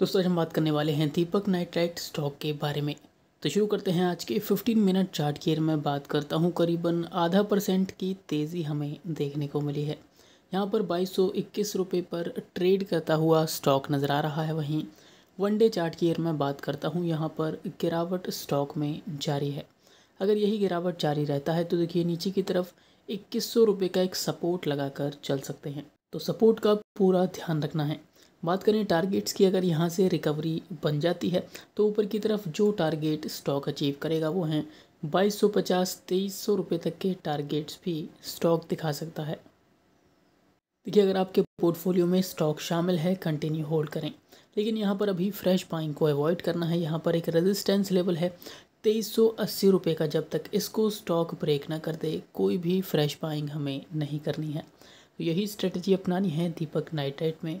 दोस्तों आज हम बात करने वाले हैं दीपक नाइट्राइट स्टॉक के बारे में तो शुरू करते हैं आज के 15 मिनट चार्ट की मैं बात करता हूं करीबन आधा परसेंट की तेज़ी हमें देखने को मिली है यहां पर बाईस सौ पर ट्रेड करता हुआ स्टॉक नज़र आ रहा है वहीं वन डे चार्ट की मैं बात करता हूँ यहाँ पर गिरावट स्टॉक में जारी है अगर यही गिरावट जारी रहता है तो देखिए नीचे की तरफ इक्कीस सौ का एक सपोर्ट लगा चल सकते हैं तो सपोर्ट का पूरा ध्यान रखना है बात करें टारगेट्स की अगर यहाँ से रिकवरी बन जाती है तो ऊपर की तरफ जो टारगेट स्टॉक अचीव करेगा वो हैं बाईस सौ पचास तेईस सौ रुपये तक के टारगेट्स भी स्टॉक दिखा सकता है देखिए अगर आपके पोर्टफोलियो में स्टॉक शामिल है कंटिन्यू होल्ड करें लेकिन यहाँ पर अभी फ्रेश बाइंग को अवॉइड करना है यहाँ पर एक रेजिस्टेंस लेवल है तेईस सौ अस्सी रुपये का जब तक इसको स्टॉक ब्रेक ना कर दे कोई भी फ्रेश बाइंग हमें नहीं करनी है तो यही स्ट्रेटजी अपनानी है दीपक नाइट्रेट में